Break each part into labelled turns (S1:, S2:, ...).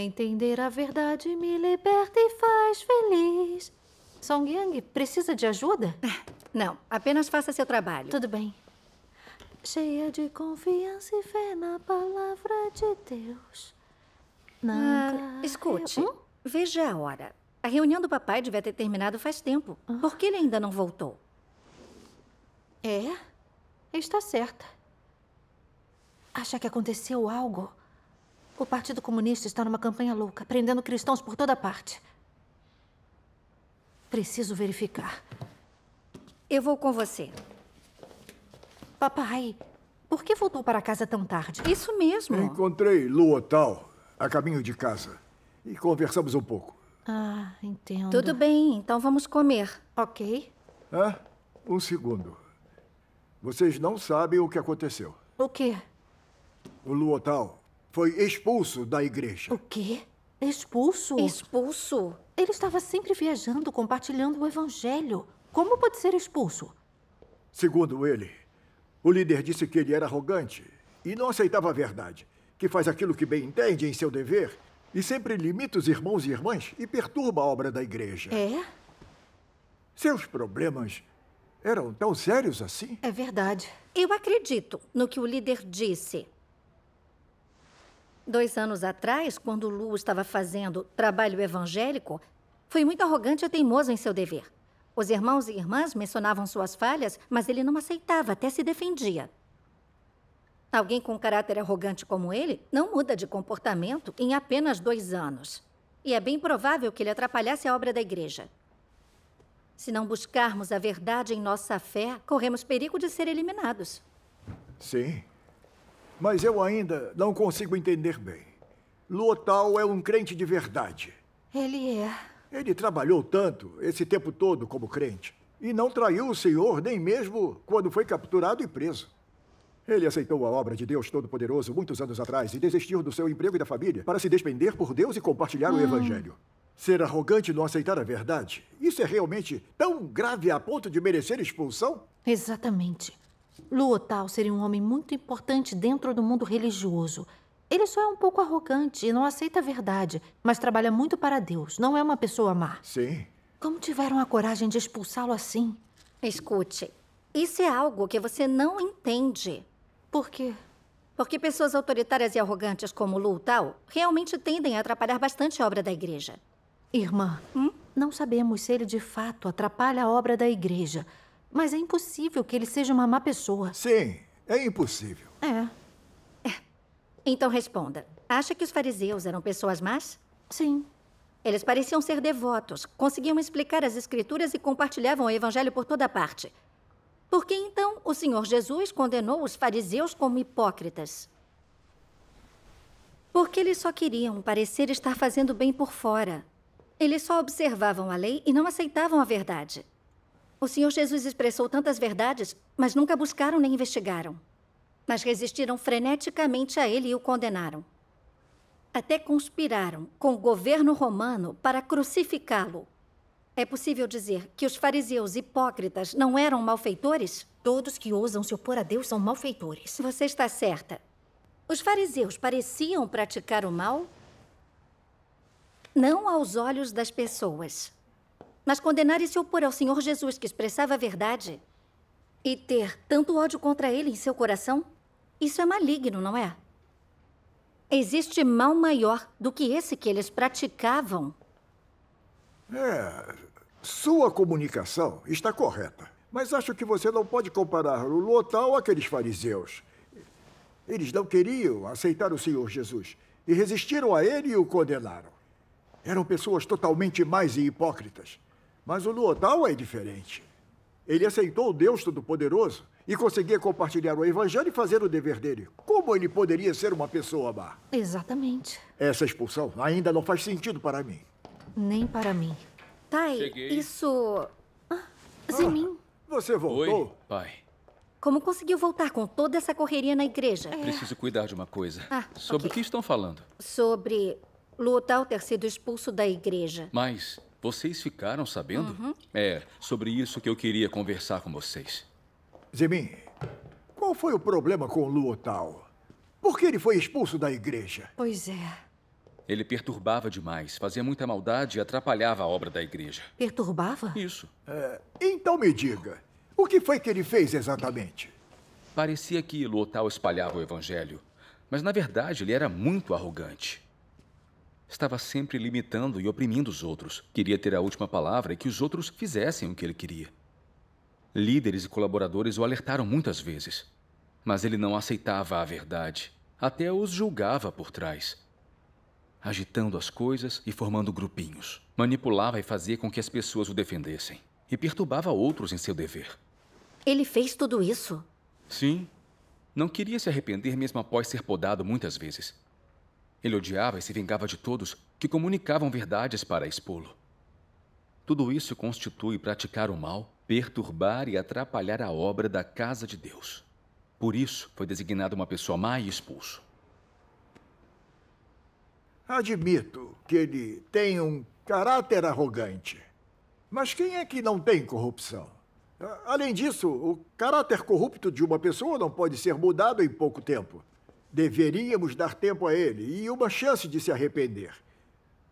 S1: Entender a verdade me liberta e faz feliz. Song Yang, precisa de ajuda? Ah, não, apenas faça seu trabalho. Tudo bem. Cheia de confiança e fé na palavra de Deus. Nunca... Ah, escute, hum? veja a hora. A reunião do
S2: papai devia ter terminado faz tempo. Ah. Por que ele ainda não voltou? É,
S1: está certa. Acha que aconteceu algo? O Partido Comunista está numa campanha louca, prendendo cristãos por toda parte. Preciso verificar. Eu vou com você. Papai, por que voltou para casa tão tarde? Isso mesmo.
S3: Encontrei Lua Tal a caminho de casa e conversamos um pouco.
S1: Ah, entendo. Tudo bem, então vamos comer. Ok.
S3: Ah, um segundo. Vocês não sabem o que aconteceu. O quê? O Luotal foi expulso da igreja. O quê? Expulso?
S1: Expulso? Ele estava sempre
S3: viajando, compartilhando o evangelho. Como pode ser expulso? Segundo ele, o líder disse que ele era arrogante e não aceitava a verdade, que faz aquilo que bem entende em seu dever e sempre limita os irmãos e irmãs e perturba a obra da igreja. É? Seus problemas eram tão sérios assim? É
S2: verdade. Eu acredito no que o líder disse. Dois anos atrás, quando Lu estava fazendo trabalho evangélico, foi muito arrogante e teimoso em seu dever. Os irmãos e irmãs mencionavam suas falhas, mas ele não aceitava, até se defendia. Alguém com caráter arrogante como ele não muda de comportamento em apenas dois anos. E é bem provável que ele atrapalhasse a obra da igreja. Se não buscarmos a verdade em nossa fé, corremos perigo de ser eliminados.
S3: Sim mas eu ainda não consigo entender bem. Luotal é um crente de verdade. Ele é. Ele trabalhou tanto, esse tempo todo, como crente. E não traiu o Senhor, nem mesmo quando foi capturado e preso. Ele aceitou a obra de Deus Todo-Poderoso muitos anos atrás e desistiu do seu emprego e da família para se despender por Deus e compartilhar hum. o Evangelho. Ser arrogante e não aceitar a verdade, isso é realmente tão grave a ponto de merecer expulsão? Exatamente.
S1: Luotal seria um homem muito importante dentro do mundo religioso. Ele só é um pouco arrogante e não aceita a verdade, mas trabalha muito para Deus. Não é uma pessoa má. Sim. Como tiveram a coragem de expulsá-lo assim? Escute, isso é algo que
S2: você não entende. Por quê? Porque pessoas autoritárias e arrogantes como Luotal realmente tendem a atrapalhar bastante a obra da igreja.
S1: Irmã, hum? não sabemos se ele de fato atrapalha a obra da igreja. Mas é impossível que ele seja uma má
S3: pessoa. Sim, é impossível.
S1: É. é. Então responda.
S2: Acha que os fariseus eram pessoas más? Sim. Eles pareciam ser devotos, conseguiam explicar as escrituras e compartilhavam o evangelho por toda parte. Por que então o Senhor Jesus condenou os fariseus como hipócritas? Porque eles só queriam parecer estar fazendo bem por fora. Eles só observavam a lei e não aceitavam a verdade. O Senhor Jesus expressou tantas verdades, mas nunca buscaram nem investigaram. Mas resistiram freneticamente a ele e o condenaram. Até conspiraram com o governo romano para crucificá-lo. É possível dizer que os fariseus hipócritas não eram malfeitores? Todos que ousam se opor a Deus são malfeitores. Você está certa. Os fariseus pareciam praticar o mal? Não aos olhos das pessoas. Mas condenar e se opor ao Senhor Jesus que expressava a verdade e ter tanto ódio contra ele em seu coração, isso é maligno, não é? Existe mal maior do que esse que eles praticavam.
S3: É. Sua comunicação está correta. Mas acho que você não pode comparar o Lotal àqueles fariseus. Eles não queriam aceitar o Senhor Jesus e resistiram a ele e o condenaram. Eram pessoas totalmente mais e hipócritas. Mas o Luodal é diferente. Ele aceitou o Deus Todo-Poderoso e conseguia compartilhar o Evangelho e fazer o dever dele. Como ele poderia ser uma pessoa má?
S1: Exatamente.
S3: Essa expulsão ainda não faz sentido para mim.
S1: Nem para mim.
S3: Tai,
S4: tá Cheguei.
S1: isso. Ah, Zemin.
S3: Ah, é
S4: você voltou? Oi, pai.
S2: Como conseguiu voltar com toda essa correria na igreja? É... Preciso
S4: cuidar de uma coisa. Ah, Sobre okay. o que estão falando?
S2: Sobre Luotal ter sido expulso da igreja.
S4: Mas vocês ficaram sabendo? Uhum. É, sobre isso que eu queria conversar com vocês. Zemin,
S3: qual foi o problema com o Luotal? Por que ele foi expulso da igreja? Pois é.
S4: Ele perturbava demais, fazia muita maldade e atrapalhava a obra da igreja.
S3: Perturbava? Isso. É, então me diga, o que foi que ele fez exatamente?
S4: Parecia que Luotal espalhava o evangelho, mas na verdade ele era muito arrogante. Estava sempre limitando e oprimindo os outros. Queria ter a última palavra e que os outros fizessem o que ele queria. Líderes e colaboradores o alertaram muitas vezes, mas ele não aceitava a verdade. Até os julgava por trás, agitando as coisas e formando grupinhos. Manipulava e fazia com que as pessoas o defendessem e perturbava outros em seu dever.
S2: Ele fez tudo isso?
S4: Sim. Não queria se arrepender mesmo após ser podado muitas vezes. Ele odiava e se vingava de todos que comunicavam verdades para expô-lo. Tudo isso constitui praticar o mal, perturbar e atrapalhar a obra da casa de Deus. Por isso, foi designado uma pessoa má e expulso.
S3: Admito que ele tem um caráter arrogante. Mas quem é que não tem corrupção? Além disso, o caráter corrupto de uma pessoa não pode ser mudado em pouco tempo. Deveríamos dar tempo a ele e uma chance de se arrepender.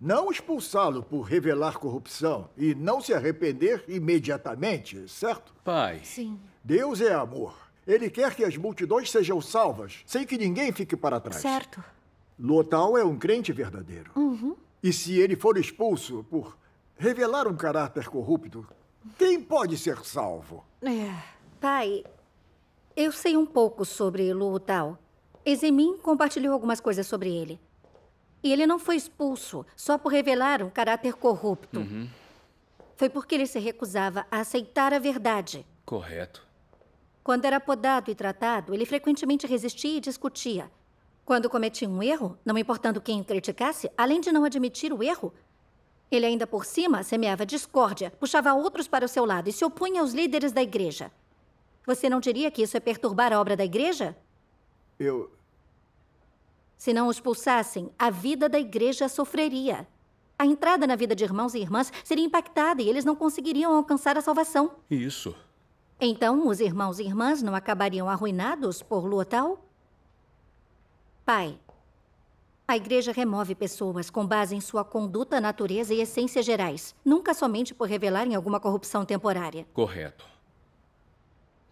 S3: Não expulsá-lo por revelar corrupção e não se arrepender imediatamente, certo?
S4: Pai. Sim.
S3: Deus é amor. Ele quer que as multidões sejam salvas, sem que ninguém fique para trás. Certo. Lotal é um crente verdadeiro. Uhum. E se ele for expulso por revelar um caráter corrupto, quem pode ser salvo?
S2: É. Pai, eu sei um pouco sobre Luotal. Exemin compartilhou algumas coisas sobre ele. E ele não foi expulso só por revelar um caráter corrupto. Uhum. Foi porque ele se recusava a aceitar a verdade.
S4: Correto.
S2: Quando era podado e tratado, ele frequentemente resistia e discutia. Quando cometia um erro, não importando quem o criticasse, além de não admitir o erro, ele ainda por cima semeava discórdia, puxava outros para o seu lado e se opunha aos líderes da igreja. Você não diria que isso é perturbar a obra da igreja? Eu. Se não os pulsassem, a vida da igreja sofreria. A entrada na vida de irmãos e irmãs seria impactada e eles não conseguiriam alcançar a salvação. Isso. Então, os irmãos e irmãs não acabariam arruinados por lua tal? Pai, a igreja remove pessoas com base em sua conduta, natureza e essências gerais, nunca somente por revelarem alguma corrupção temporária.
S4: Correto.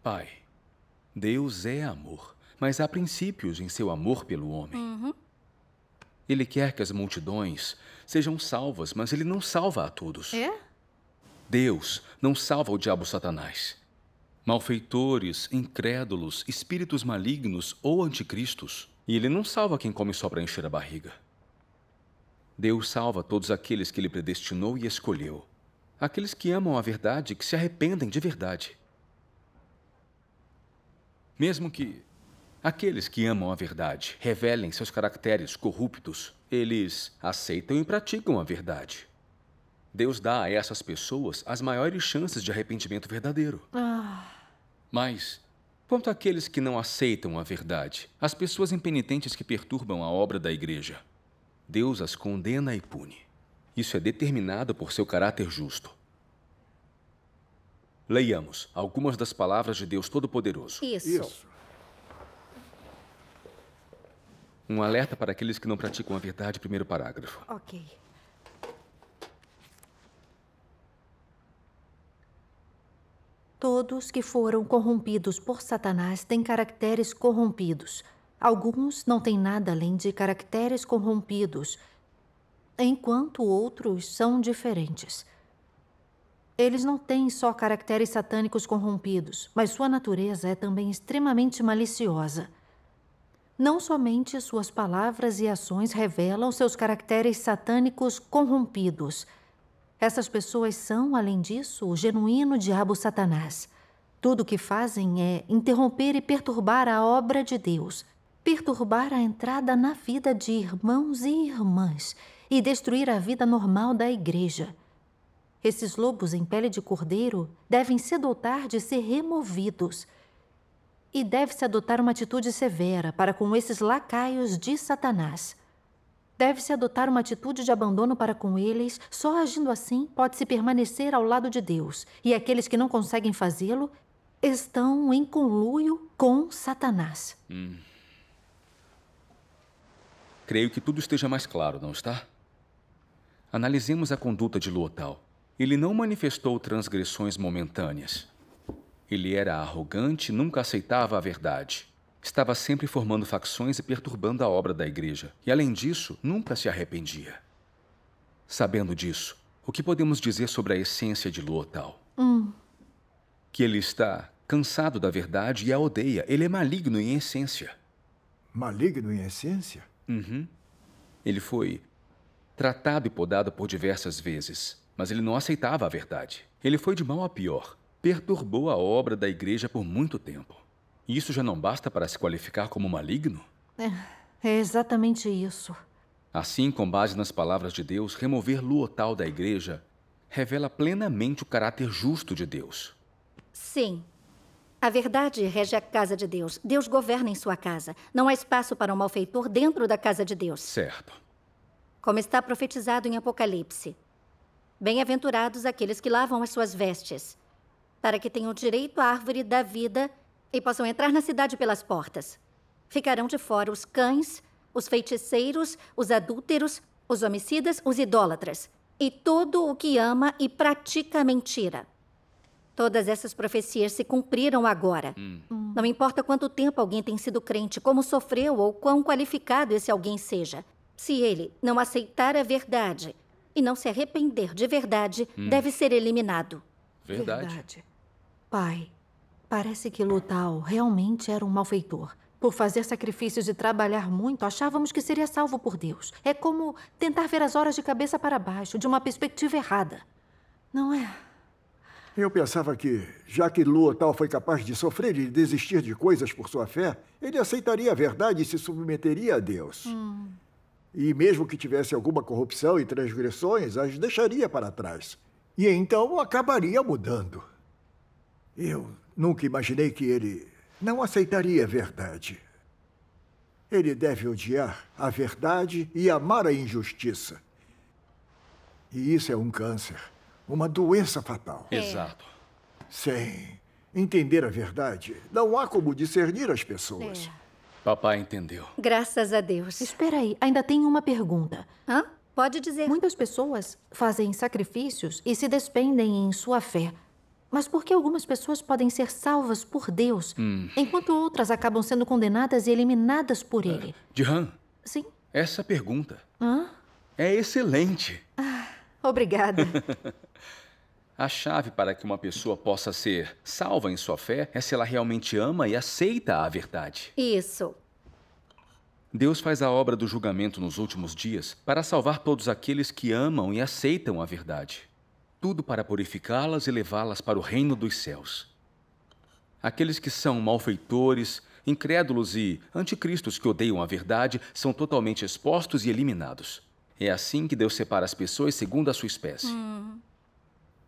S4: Pai, Deus é amor mas há princípios em seu amor pelo homem. Uhum. Ele quer que as multidões sejam salvas, mas ele não salva a todos. É? Deus não salva o diabo Satanás. Malfeitores, incrédulos, espíritos malignos ou anticristos. E ele não salva quem come só para encher a barriga. Deus salva todos aqueles que ele predestinou e escolheu. Aqueles que amam a verdade, que se arrependem de verdade. Mesmo que Aqueles que amam a verdade revelem seus caracteres corruptos. Eles aceitam e praticam a verdade. Deus dá a essas pessoas as maiores chances de arrependimento verdadeiro.
S1: Ah.
S4: Mas, quanto àqueles que não aceitam a verdade, as pessoas impenitentes que perturbam a obra da igreja, Deus as condena e pune. Isso é determinado por seu caráter justo. Leiamos algumas das palavras de Deus Todo-Poderoso.
S1: Isso. Isso.
S4: Um alerta para aqueles que não praticam a verdade, primeiro parágrafo.
S1: Ok. Todos que foram corrompidos por Satanás têm caracteres corrompidos. Alguns não têm nada além de caracteres corrompidos, enquanto outros são diferentes. Eles não têm só caracteres satânicos corrompidos, mas sua natureza é também extremamente maliciosa. Não somente suas palavras e ações revelam seus caracteres satânicos corrompidos. Essas pessoas são, além disso, o genuíno diabo Satanás. Tudo o que fazem é interromper e perturbar a obra de Deus, perturbar a entrada na vida de irmãos e irmãs e destruir a vida normal da igreja. Esses lobos em pele de cordeiro devem, cedo de ser removidos e deve-se adotar uma atitude severa para com esses lacaios de Satanás. Deve-se adotar uma atitude de abandono para com eles, só agindo assim pode-se permanecer ao lado de Deus, e aqueles que não conseguem fazê-lo estão em conluio com Satanás.
S4: Hum. Creio que tudo esteja mais claro, não está? Analisemos a conduta de Luotal. Ele não manifestou transgressões momentâneas. Ele era arrogante, nunca aceitava a verdade. Estava sempre formando facções e perturbando a obra da igreja, e além disso, nunca se arrependia. Sabendo disso, o que podemos dizer sobre a essência de Luotal? Hum. Que ele está cansado da verdade e a odeia. Ele é maligno em essência.
S3: Maligno em essência?
S4: Uhum. Ele foi tratado e podado por diversas vezes, mas ele não aceitava a verdade. Ele foi de mal a pior, perturbou a obra da igreja por muito tempo. Isso já não basta para se qualificar como maligno?
S1: É, é exatamente isso.
S4: Assim, com base nas palavras de Deus, remover Luotal da igreja revela plenamente o caráter justo de Deus.
S2: Sim. A verdade rege a casa de Deus. Deus governa em sua casa. Não há espaço para um malfeitor dentro da casa de Deus. Certo. Como está profetizado em Apocalipse: Bem-aventurados aqueles que lavam as suas vestes para que tenham direito à árvore da vida e possam entrar na cidade pelas portas. Ficarão de fora os cães, os feiticeiros, os adúlteros, os homicidas, os idólatras e todo o que ama e pratica mentira. Todas essas profecias se cumpriram agora. Hum. Não importa quanto tempo alguém tem sido crente, como sofreu ou quão qualificado esse alguém seja. Se ele não aceitar a verdade e não se arrepender de verdade, hum. deve ser
S1: eliminado. Verdade. verdade pai. Parece que Lutal realmente era um malfeitor. Por fazer sacrifícios e trabalhar muito, achávamos que seria salvo por Deus. É como tentar ver as horas de cabeça para baixo, de uma perspectiva errada. Não
S3: é? Eu pensava que, já que Lutal foi capaz de sofrer e desistir de coisas por sua fé, ele aceitaria a verdade e se submeteria a Deus. Hum. E mesmo que tivesse alguma corrupção e transgressões, as deixaria para trás. E então acabaria mudando. Eu nunca imaginei que ele não aceitaria a verdade. Ele deve odiar a verdade e amar a injustiça. E isso é um câncer, uma doença fatal. É. Exato. Sem entender a verdade, não há como discernir as pessoas. É.
S4: Papai entendeu.
S1: Graças a Deus. Espera aí, ainda tem uma pergunta. Hã? Pode dizer. Muitas pessoas fazem sacrifícios e se despendem em sua fé mas por que algumas pessoas podem ser salvas por Deus, hum. enquanto outras acabam sendo condenadas e eliminadas por Ele? Uh, Jihan. Sim?
S4: Essa pergunta Hã? é excelente. Ah,
S1: obrigada.
S4: A chave para que uma pessoa possa ser salva em sua fé é se ela realmente ama e aceita a verdade. Isso. Deus faz a obra do julgamento nos últimos dias para salvar todos aqueles que amam e aceitam a verdade tudo para purificá-las e levá-las para o reino dos céus. Aqueles que são malfeitores, incrédulos e anticristos que odeiam a verdade são totalmente expostos e eliminados. É assim que Deus separa as pessoas segundo a sua espécie. Hum.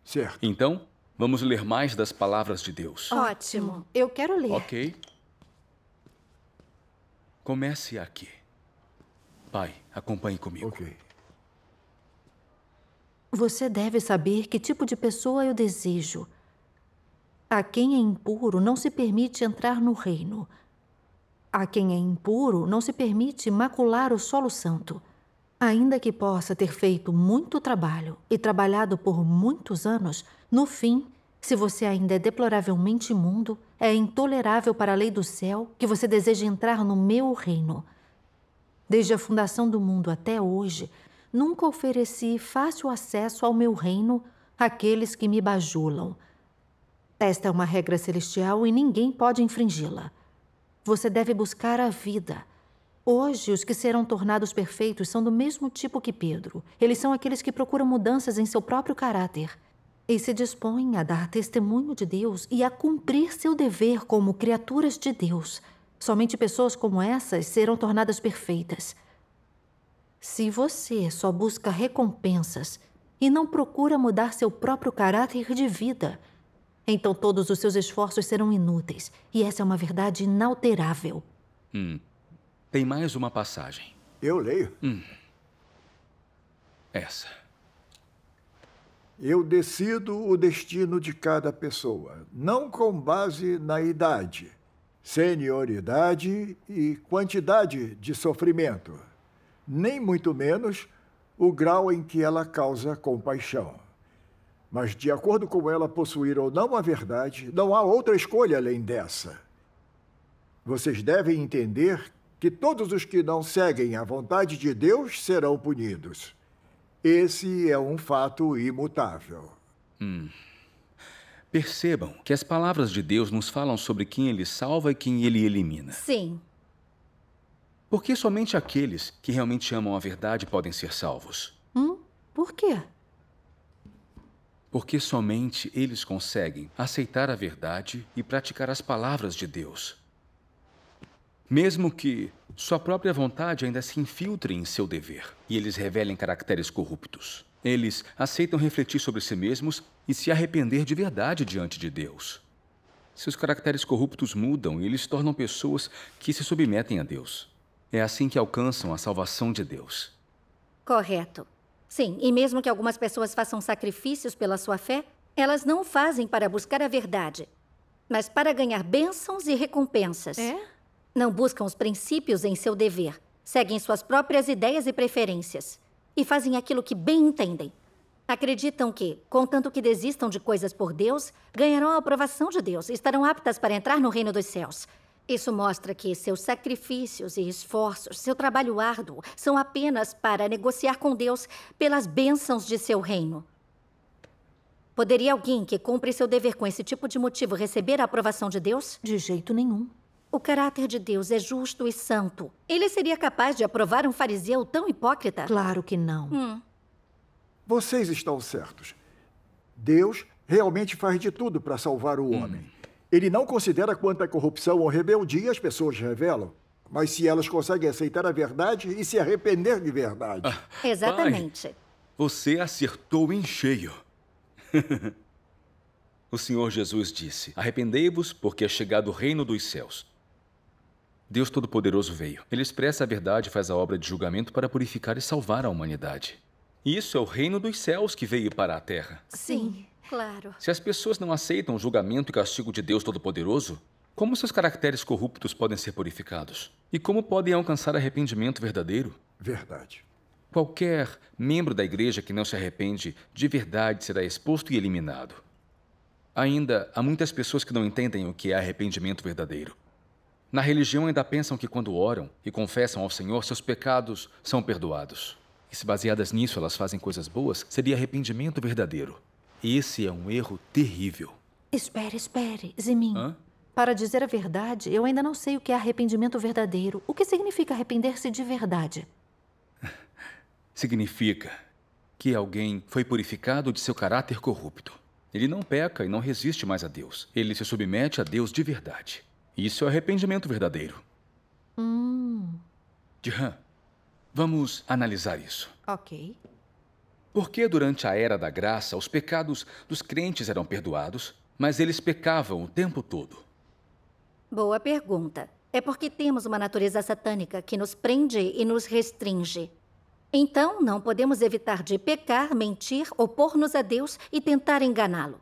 S4: Certo. Então, vamos ler mais das palavras de Deus.
S1: Ótimo. Eu quero ler.
S4: Ok. Comece aqui. Pai, acompanhe comigo. Ok.
S1: Você deve saber que tipo de pessoa eu desejo. A quem é impuro não se permite entrar no reino. A quem é impuro não se permite macular o solo santo. Ainda que possa ter feito muito trabalho e trabalhado por muitos anos, no fim, se você ainda é deploravelmente imundo, é intolerável para a lei do céu que você deseje entrar no meu reino. Desde a fundação do mundo até hoje, nunca ofereci fácil acesso ao meu reino àqueles que me bajulam. Esta é uma regra celestial e ninguém pode infringi-la. Você deve buscar a vida. Hoje, os que serão tornados perfeitos são do mesmo tipo que Pedro. Eles são aqueles que procuram mudanças em seu próprio caráter e se dispõem a dar testemunho de Deus e a cumprir seu dever como criaturas de Deus. Somente pessoas como essas serão tornadas perfeitas. Se você só busca recompensas e não procura mudar seu próprio caráter de vida, então todos os seus esforços serão inúteis, e essa é uma verdade inalterável.
S4: Hum. Tem mais uma passagem. Eu leio? Hum. Essa. Eu decido
S3: o destino de cada pessoa, não com base na idade, senioridade e quantidade de sofrimento nem muito menos o grau em que ela causa compaixão. Mas, de acordo com ela possuir ou não a verdade, não há outra escolha além dessa. Vocês devem entender que todos os que não seguem a vontade de Deus serão punidos. Esse é um fato imutável.
S4: Hum. Percebam que as palavras de Deus nos falam sobre quem ele salva e quem ele elimina. Sim. Porque somente aqueles que realmente amam a verdade podem ser salvos.
S1: Hum? Por quê?
S4: Porque somente eles conseguem aceitar a verdade e praticar as palavras de Deus. Mesmo que sua própria vontade ainda se infiltre em seu dever e eles revelem caracteres corruptos. Eles aceitam refletir sobre si mesmos e se arrepender de verdade diante de Deus. Seus caracteres corruptos mudam e eles tornam pessoas que se submetem a Deus. É assim que alcançam a salvação de Deus.
S2: Correto. Sim, e mesmo que algumas pessoas façam sacrifícios pela sua fé, elas não o fazem para buscar a verdade, mas para ganhar bênçãos e recompensas. É? Não buscam os princípios em seu dever, seguem suas próprias ideias e preferências e fazem aquilo que bem entendem. Acreditam que, contanto que desistam de coisas por Deus, ganharão a aprovação de Deus e estarão aptas para entrar no reino dos céus. Isso mostra que seus sacrifícios e esforços, seu trabalho árduo, são apenas para negociar com Deus pelas bênçãos de seu reino. Poderia alguém que cumpre seu dever com esse tipo de motivo receber a aprovação de Deus? De jeito nenhum. O caráter de Deus é justo e santo. Ele seria capaz de aprovar um fariseu tão hipócrita? Claro
S3: que não. Hum. Vocês estão certos. Deus realmente faz de tudo para salvar o hum. homem. Ele não considera quanta é corrupção ou rebeldia as pessoas revelam, mas se elas conseguem aceitar a verdade e se arrepender de
S4: verdade. Ah, Exatamente. Pai, você acertou em cheio. o Senhor Jesus disse: Arrependei-vos, porque é chegado o reino dos céus. Deus Todo-Poderoso veio. Ele expressa a verdade e faz a obra de julgamento para purificar e salvar a humanidade. Isso é o reino dos céus que veio para a terra. Sim. Claro. Se as pessoas não aceitam o julgamento e castigo de Deus Todo-Poderoso, como seus caracteres corruptos podem ser purificados? E como podem alcançar arrependimento verdadeiro? Verdade. Qualquer membro da igreja que não se arrepende de verdade será exposto e eliminado. Ainda há muitas pessoas que não entendem o que é arrependimento verdadeiro. Na religião, ainda pensam que quando oram e confessam ao Senhor, seus pecados são perdoados. E se baseadas nisso elas fazem coisas boas, seria arrependimento verdadeiro. Esse é um erro terrível.
S1: Espere, espere, Zimin. Hã? Para dizer a verdade, eu ainda não sei o que é arrependimento verdadeiro. O que significa arrepender-se de verdade?
S4: Significa que alguém foi purificado de seu caráter corrupto. Ele não peca e não resiste mais a Deus. Ele se submete a Deus de verdade. Isso é arrependimento verdadeiro.
S1: Hum.
S4: Jihan, vamos analisar isso. Ok. Porque durante a era da graça os pecados dos crentes eram perdoados, mas eles pecavam o tempo todo?
S2: Boa pergunta. É porque temos uma natureza satânica que nos prende e nos restringe. Então, não podemos evitar de pecar, mentir, opor-nos a Deus e tentar enganá-lo.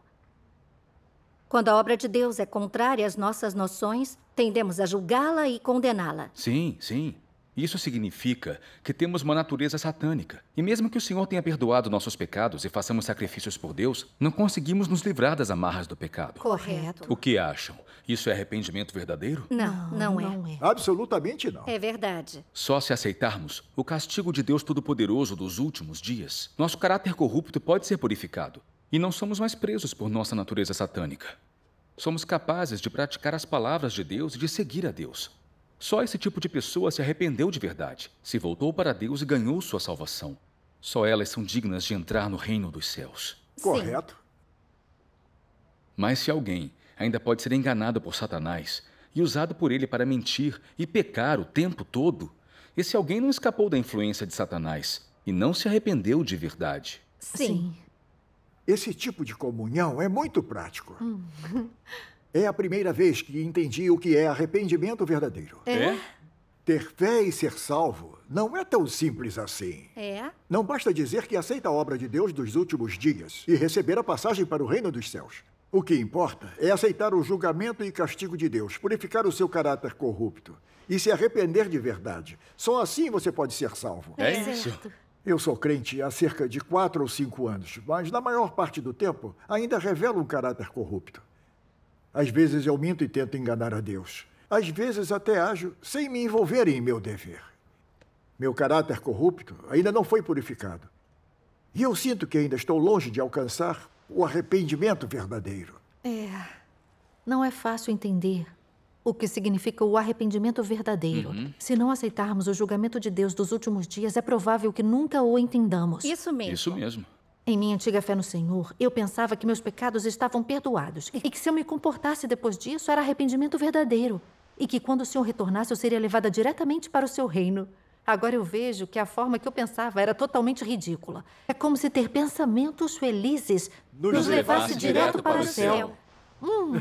S2: Quando a obra de Deus é contrária às nossas noções, tendemos a julgá-la e condená-la.
S4: Sim, sim. Isso significa que temos uma natureza satânica. E mesmo que o Senhor tenha perdoado nossos pecados e façamos sacrifícios por Deus, não conseguimos nos livrar das amarras do pecado.
S1: Correto.
S2: O
S4: que acham? Isso é arrependimento verdadeiro?
S2: Não, não, não, é. não
S3: é. Absolutamente
S4: não.
S2: É verdade.
S4: Só se aceitarmos o castigo de Deus Todo-Poderoso dos últimos dias, nosso caráter corrupto pode ser purificado. E não somos mais presos por nossa natureza satânica. Somos capazes de praticar as palavras de Deus e de seguir a Deus. Só esse tipo de pessoa se arrependeu de verdade, se voltou para Deus e ganhou sua salvação. Só elas são dignas de entrar no reino dos céus. Correto. Mas se alguém ainda pode ser enganado por Satanás e usado por ele para mentir e pecar o tempo todo, esse alguém não escapou da influência de Satanás e não se arrependeu de verdade. Sim. Esse tipo de
S3: comunhão é muito prático.
S1: Hum.
S3: É a primeira vez que entendi o que é arrependimento verdadeiro. É? é? Ter fé e ser salvo não é tão simples assim. É? Não basta dizer que aceita a obra de Deus dos últimos dias e receber a passagem para o reino dos céus. O que importa é aceitar o julgamento e castigo de Deus, purificar o seu caráter corrupto e se arrepender de verdade. Só assim você pode ser salvo. É, é isso. Eu sou crente há cerca de quatro ou cinco anos, mas na maior parte do tempo ainda revelo um caráter corrupto. Às vezes eu minto e tento enganar a Deus. Às vezes até ajo sem me envolver em meu dever. Meu caráter corrupto ainda não foi purificado. E eu sinto que ainda estou longe de alcançar o arrependimento verdadeiro.
S1: É. Não é fácil entender o que significa o arrependimento verdadeiro. Uhum. Se não aceitarmos o julgamento de Deus dos últimos dias, é provável que nunca o entendamos. Isso mesmo. Isso mesmo. Em minha antiga fé no Senhor, eu pensava que meus pecados estavam perdoados e que se eu me comportasse depois disso era arrependimento verdadeiro e que quando o Senhor retornasse eu seria levada diretamente para o seu reino. Agora eu vejo que a forma que eu pensava era totalmente ridícula. É como se ter pensamentos felizes nos, nos levasse, levasse direto para, para o céu. céu. Hum.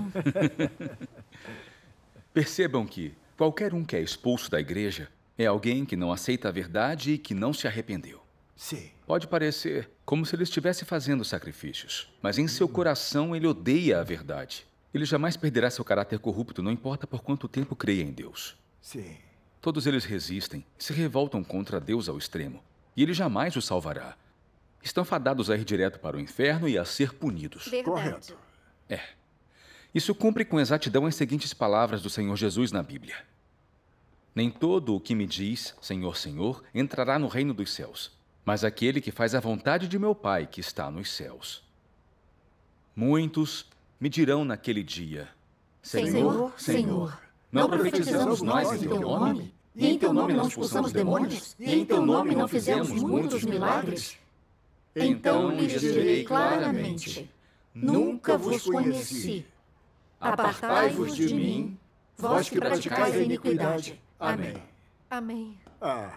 S4: Percebam que qualquer um que é expulso da igreja é alguém que não aceita a verdade e que não se arrependeu. Sim. Pode parecer como se ele estivesse fazendo sacrifícios. Mas em seu coração ele odeia a verdade. Ele jamais perderá seu caráter corrupto, não importa por quanto tempo creia em Deus. Sim. Todos eles resistem, se revoltam contra Deus ao extremo, e ele jamais o salvará. Estão fadados a ir direto para o inferno e a ser punidos.
S3: Verdade. Correto.
S4: É. Isso cumpre com exatidão as seguintes palavras do Senhor Jesus na Bíblia: Nem todo o que me diz, Senhor, Senhor, entrará no reino dos céus, mas aquele que faz a vontade de meu Pai que está nos céus. Muitos me dirão naquele dia: Senhor, Senhor, Senhor não, profetizamos nós em teu nome?
S1: E em teu nome não expulsamos demônios? E em teu nome não fizemos muitos milagres?
S3: Então, então lhes direi claramente: Nunca vos conheci. Apartai-vos de mim, vós que praticais a iniquidade. Amém. Amém. Ah,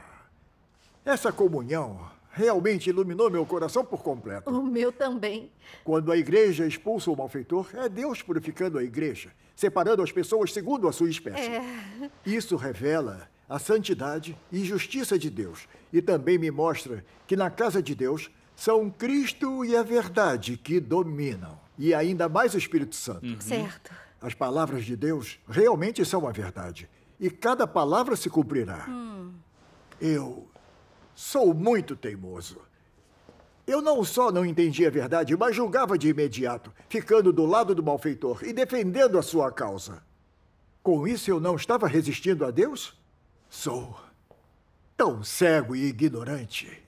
S3: essa comunhão realmente iluminou meu coração por completo.
S1: O meu também.
S3: Quando a igreja expulsa o malfeitor, é Deus purificando a igreja, separando as pessoas segundo a sua espécie. É. Isso revela a santidade e justiça de Deus e também me mostra que na casa de Deus são Cristo e a verdade que dominam, e ainda mais o Espírito Santo. Uhum. Certo. As palavras de Deus realmente são a verdade, e cada palavra se cumprirá. Hum. Eu Sou muito teimoso. Eu não só não entendi a verdade, mas julgava de imediato, ficando do lado do malfeitor e defendendo a sua causa. Com isso eu não estava resistindo a Deus? Sou tão cego e ignorante.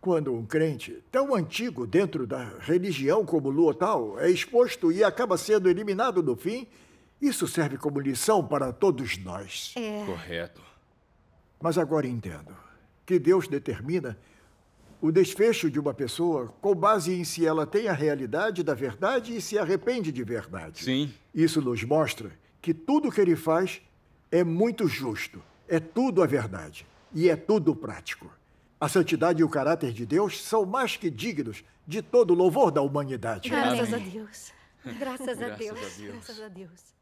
S3: Quando um crente, tão antigo dentro da religião como Luotal, é exposto e acaba sendo eliminado no fim, isso serve como lição para todos nós. É. Correto. Mas agora entendo que Deus determina o desfecho de uma pessoa com base em se ela tem a realidade da verdade e se arrepende de verdade. Sim. Isso nos mostra que tudo que ele faz é muito justo, é tudo a verdade e é tudo prático. A santidade e o caráter de Deus são mais que dignos de todo o louvor da humanidade. Graças Amém. a
S4: Deus. Graças, Graças a Deus. Graças a Deus. Graças a Deus.